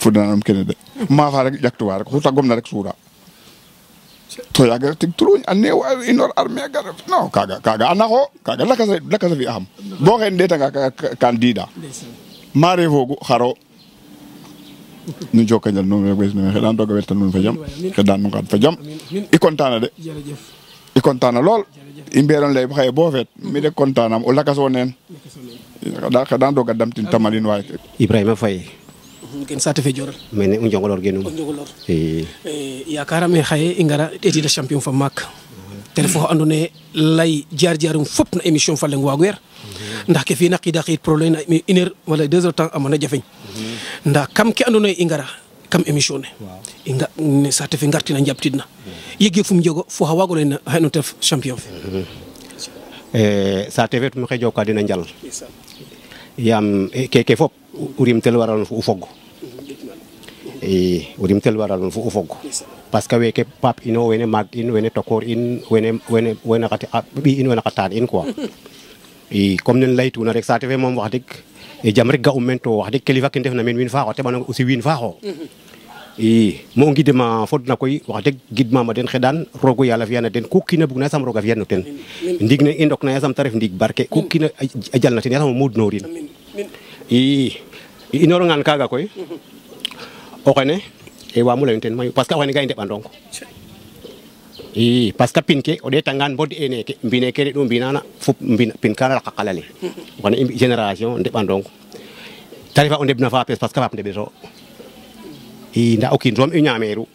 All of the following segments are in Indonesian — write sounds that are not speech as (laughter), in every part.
fuddanam kene de mafa rek ƴaktuwa rek xuta gomna rek suura to yaaga tig tuluñ a neew inor armée a gar non kaga kaga a kaga lakas a fi'axam bo xen ɗeetanga kan diida ma refoogu xaro nu njokonjal nuun rek ɓees nuun xeɗan roog a werta nuun nu ngaan fo i content de i kontaan na lool i mbeeroon lay xaye bo feet mi de kontaanam o lakaso neen xeɗa roog a damtin tamarin waay Ibrahima Faye eh, i yakaaraam ee xaye champion fa maak te ref oxe andoona yee lay jaar jaarum fop na émission fa leŋ waagu yer ndax ke fi'in a qiid a qiid problème na une heure wala deux heures temps a mën a kam ke andoona yee i ngara kam émission ne i saate fe ngartina jaɓtidna yegge fum jego fo xa wago len hayno tef champion fe eh, saate fe tum xe joka den a njal yaam keke eh, fop o tel waral fu fog eh, i o tel waral fu fog parce que weke pap ino wene maag in wene tokoor in wene wene wene xa ah, bi in wene xa in quoi i (laughs) comme ne laytuna rek saate fe moom wax e jaam rek ga'um meen to wax deg kilifa ke ndefna meen win faaxo teɓanong aussi wiin faaxo i e, mo ngidma fodna koy wax deg gidmama den xeɗan roogo yala fiyana den ku kiina na yasam rooga fiyan no e, mhm. e ten ndiig ne i ndokna yasam te ref ndiig barke ku kiina a jalna ten yasam o muudnorin i inoorangan kaaga koy o xene e waamo layin ten mayu parce que o xene ga i ndeɓanong i parce que pin ke o ɗeetangan bod eneke mbine kene ɗo mbinana fop pin kana raka qala le wana i mbi génération ndeɓandong ta refa o ndeɓna fapes parce que faap ndeɓeto i nda o kiin soom i ñaameeru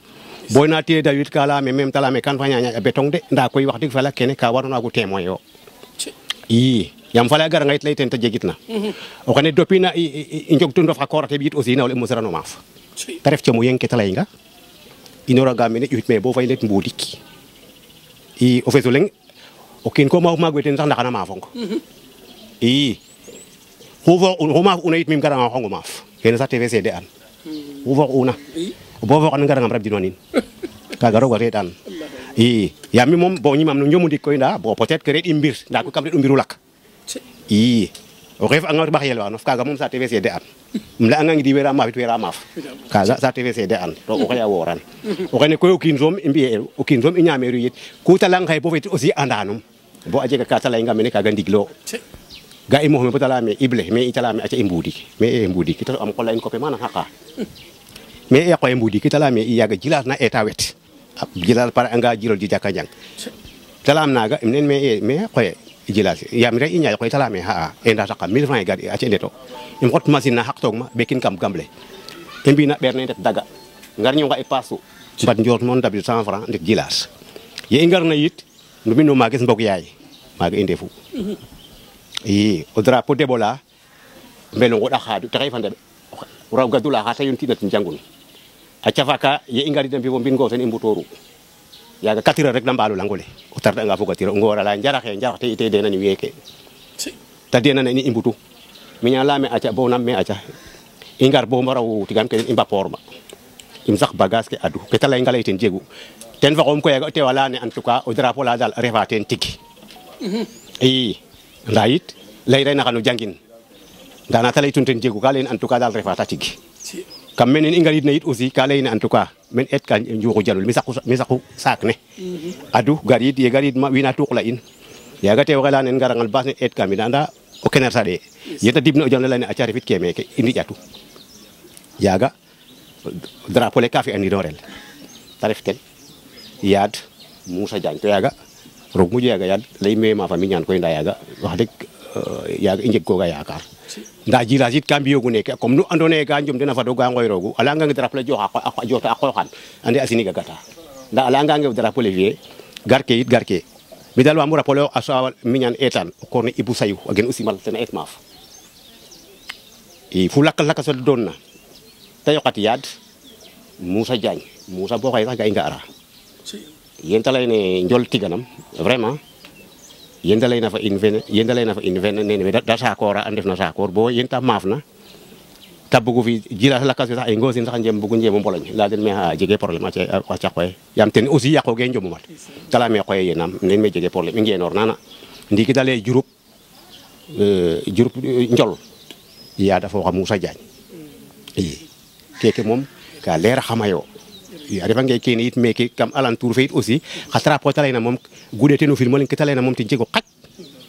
boy na tiye dawid ka leyame meme tala leyame kan fa ñañaƴa betong de nda koy wax deg fala kene ka warona waago témoin yo i yaam fala gara nga lay ten te jegitna o xene dopina i njog tu ndof xa koor ateɓ aussi na o leɓ mosirano maaf ta ref camo yeng ke te leyinga inoraga mene ƴuxit me bo fay ndet mbudik i o feso leng o kiin ko maak we ten sax ndaxana maafong i xu maaf una it mim garanga o xongo maaf kene sax te fe seede an xu foox una bo fooxan garangam rab dinwa niin kaga roog a seetaan i yaam mi moom bo ñimam no njomu ndik koy nda bo peut être que reɗ i mbir ndaa koy kam reɗ u mbiru lak i o anga ret baxyel waanof kaga moom saate fe seede an um leyanga ngidi weera maafit wera maaf kaga sa tvc de an to ko ya woran o xene ko yokin zom imbi o kin zom inya meru yit ku ta lang bo aussi andanum bo aje ka ta leyanga mene kaga ndiglo ga i me bo me ible me i ta me me e kita am ko lain ko pe mana haka me e ko imbudi kita la e me i yaaga jilal na eta wet jilal para anga jirol di jang Talam naga imnen me e me e jilasi ya re inya ko talame ha enda ta kam 1000 francs e gadi a cende to im hot machine na haktok ma bekin kin kam gamble imbi na berne det daga ngar ñu e passu bat njort mon dabi 100 francs ndik jilas ye ngar na yit no binu ma gis mbok yaay ma ga inde fu mhm. yi o drapeau debola mbelo ngoda khadu tay fande raw gadula ha tayun tinat njangul a cafaka ye ngari dem bi bo mbin go sen imbutoru Ya, 4 heures rek da langole o tarda nga fogatiro ngora la njara te ite denani weke ta de ni imbutu nya lame acha bo nam me aca ingar bo mara wu tigam ke imba mbapoor im sax bagage ke adu ke ta lay nga lay ten jegu ten faxom ko yaga te wala ne en tout cas o drapeau la dal refa ten tiki i ndayit mhm. lay reyna xanu jangin dana na ten jegu ka len en tout cas dal refa ta tiki kam menen i nit nit aussi ka leyne en tout cas men et ka njuxu jalul mi saxu mi saxu sak ne mhm. adu garid ye garid ma wina la in ya te wala nen garangal bas ne et kam anda o kener sa de yeta dibno ni acari fit keme ke indi jatu ya ga drapeau le kafi en dorel tarif ken yad musa jang to ya ga rog mu ga yad lay me ma fami ñaan koy nda ya ga wax euh, ya ga injek ko ga yaakar nda jila jit kam yogu nek comme nu andone ga njom fa do ga rogu ala nga ngi jo akko akko jota akko xan ande asini ga gata nda ala nga ngi drapeau vie garke yit garke mi dal mu rapolo minyan etan korne ibu sayu agen usi mal tena et maf i fu lakal na tayo tayokati yad musa jagne musa bo xay sax ga nga ara yentalay ne njol tiganam vraiment yendalay nafa in fene yendalay in fene nene da sakora a ndefna sakor bo yen ta maafna ta bugu fi jila lakas a ay ngosin sax njem bugu njem mboloñ la den me ha ah, jege problème a ca koy yam ten aussi yaqo ge njomu mat tala me koy yenam nen me jege problème ngenor euh, euh, njol ya dafa waxa Moussa Diagne i keke moom ka leer xamayo a refanga oh, ye kene yit meke kam alentour fe yit aussi xa trapo te leyna moom guɗe ten o film oleng ke te leyna moom ten jeg o qaq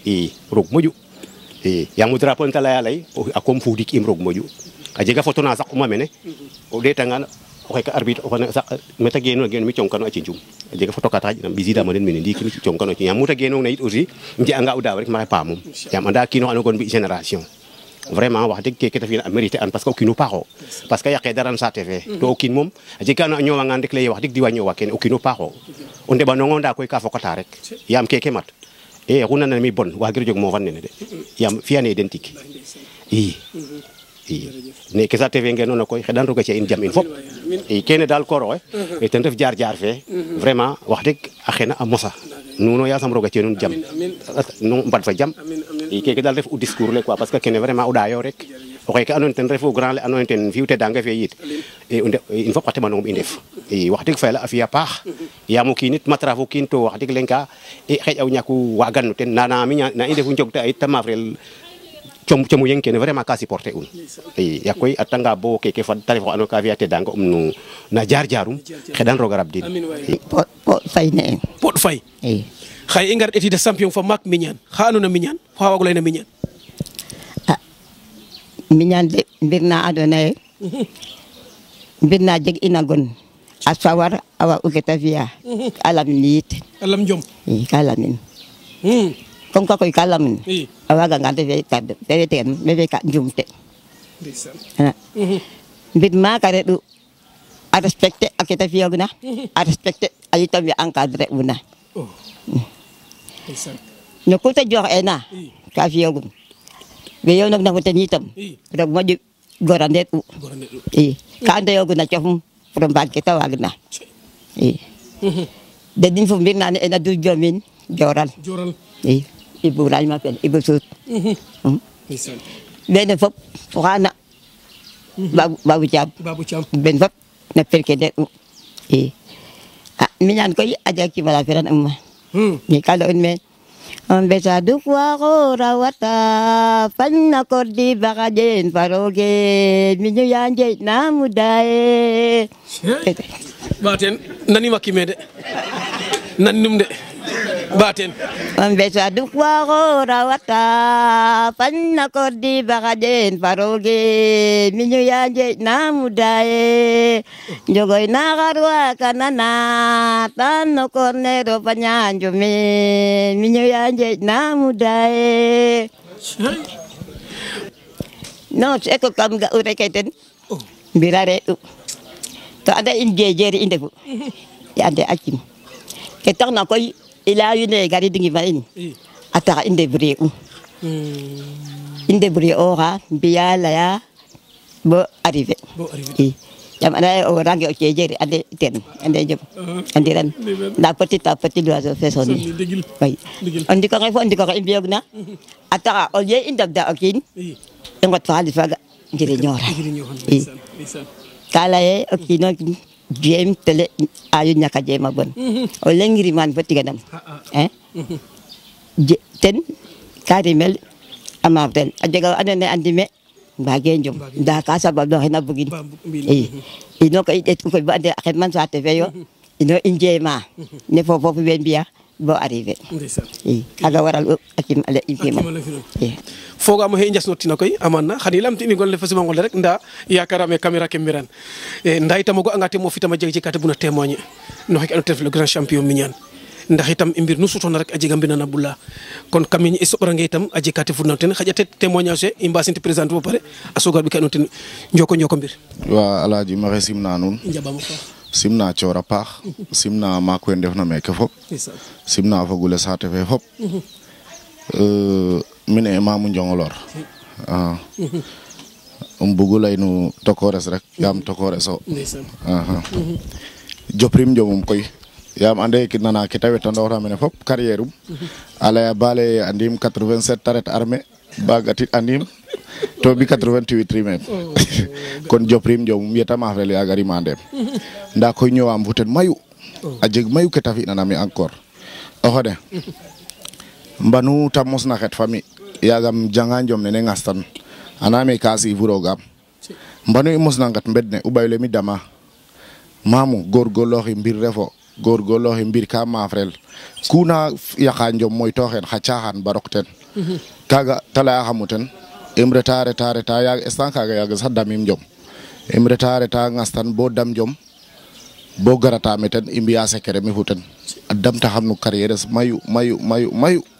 i roog moƴu i yaam o drapo ne te leya ley a kom fuudik im roog moƴu a jega photo na uma mene o ɗetangan oxe ka arbitre oxene saq mete geenu geenu mi congkano a cincum a jega photo ka ta xajna mbisidama den mene ndiki mi congkano a cincum yaam muta geenong na yit aussi nje'anga o daaw rek maxe mom yaam anda kino xano gon mbi génération vraiment wax deg keke te fina a mérité an parce que o kiino paaxo parce que yaqe dara no saate fe to o kiin moom a jeg kaana a ñowangaan rek leye wax deg diwa ñowa kene o kiino paaxo o ndeɓanongo nda koy ka fokata rek yaam keke mat e eh, xu nana mi bon waagiro jog moofan nene de mhm. yaam fiyane den tig i i ne ke saate fe ngenoona koy xeɗan roog a ci in jam in fop i kene dal koor oxe mhm. tan def jaar jaar fe mhm. vraiment wax dik a am a mosa nuno yasam roga ci'e nuun jam nu mbad fa jam i keke daal ref u discours le parce que kene vraiment o ɗaayo rek o xeeke andoona yee ten refu grand le andoona yee ten fi'utedanga fe yit in fop xa teɓandongum i ndef i a fi'a paax mhm. yaam o kiin it matraf kiin to wax deg ka i o ñaku waagan no ten na i ndefu njogta'aa yit ta maafrel chom chom yeng ken vraiment ka supporter un i eh, ya koy atanga bo ke fad tarif ano anoka fiya tedango um nu na jar jarum xedan roga rab din eh. pot pot fay ne po pot fay i eh. xay ingar ngar etida champion fa mak miñan xa ando na miñan fa wago lay na miñan ah, miñan de birna na adona mhm. ye jeg inagon a sawar awa ugeta fiya mhm. alamin nit alam jom i hmm kon ka koy kalamin i a waaga nga refe tarde te refe ten refe ka njumte mbid maaka reɗu a respecte a kete fiyogna a respecte a yitam ka dre una oh. mm. no ku te jox ena ka fiyogum we yow nag nafu ten yitam roog moƴu gora ndeet u i ka andeyoguna cofum pour mbaag ke te waagna de dedin fum mbir nane ena du jomin joral i ibu lain fen Ibu Sud. Benn fop fokana babu babu jam babu jam ben fop na dek, e eh. minyan koi aja ki malafiran hmm. ni kala un men on besa duk wa rawata panna kordi bagajen faroge yan yanje na mudae baten nani makimede nani num batin on be sa duk rawata panna ko di bagajen paroge minyu ya je na mudae jogoi na garwa kanana tanno korne ro panyanjo mi minyu ya je na mudae no eko kam ga ureketen birare to ada in jejeri inde (laughs) ya ada akim ketok na koi ila yune gari dingi vain ata inde brie u hmm. inde brie o ha biya la ya bo arrive bo arrive ya mana o rangi o cejeri ade ten ande jam ande ran da pati ta pati do azo fesoni bay andi ko ngai fo andi ko ngai biya na mhm. ata o ye inde da okin e ngot fa di fa jire nyora kala ye okino jeem tele ayo ñaka jeema bon o lengiri fo tiganam ten ka rimel a maaf a jega andoona yee andime mbaage njom ndaa ka sabablooxena bugin i ino koy i ɗeetku koy bo ande a xen man saate fe mhm. ino i njeema mhm. ne fo foof we mbi'aa bo arrivé kaga waral akim ala i fima fogamo xe i njasnoortina koy amaan na xan i lamti in gon le fo simangol rek nda yakarame caméra ke mbiran e, nda itam o ga'anga tem o fitama jeg jeg ka te bugna témoigner no xeke ando ten le grand champion miñane ndax itam i mbir nu sutoona rek a jega mbir na bula kon kamiñ i soɓrange itam a jeg ka te fudna ten xaƴa te témoignage e i mbasin te présenter bo pare a soga ɓika ando ten njoko njoko mbir wa Aladji maxey simna nuun simna coora paax simna maak we ndefna meeke fop simna fogule saate fe fop mi ne maamu Njongoloor ah. um bugu lay nu tokores rek yaam tokores o joprim jomum koy yaam ande kit nana ke ta wetandooxna mene fop carrière um. a laya ba lay andiim 87 ta ret armée ba gatit andiim to bi 88 rime kon joprim jomum yetama fele yaga rimandem nda koy ñowam fo ten mayu a jeg mayu ke ta fi'nanami encore o mbanu ta mosna xet fami yagam janga njom nene ngastan aname ka sifurogaam mbanu i mosna ngat mbed u ɓayu le mi dama mamu gorgorlooxi mbir refo gorgorlooxi mbir ka maafrel kuna yaqa njom moytooxen xa caaxaan ba ten mm-hmm. kaga te layaxamu ten im reta reta reta yaag instant kaaga yaaga sax damim jom im reta reta ngastan bo dam jom bo garata me i mbiya secret mi fu ten a damtaxam no carrière es mayu mayu mayu mayu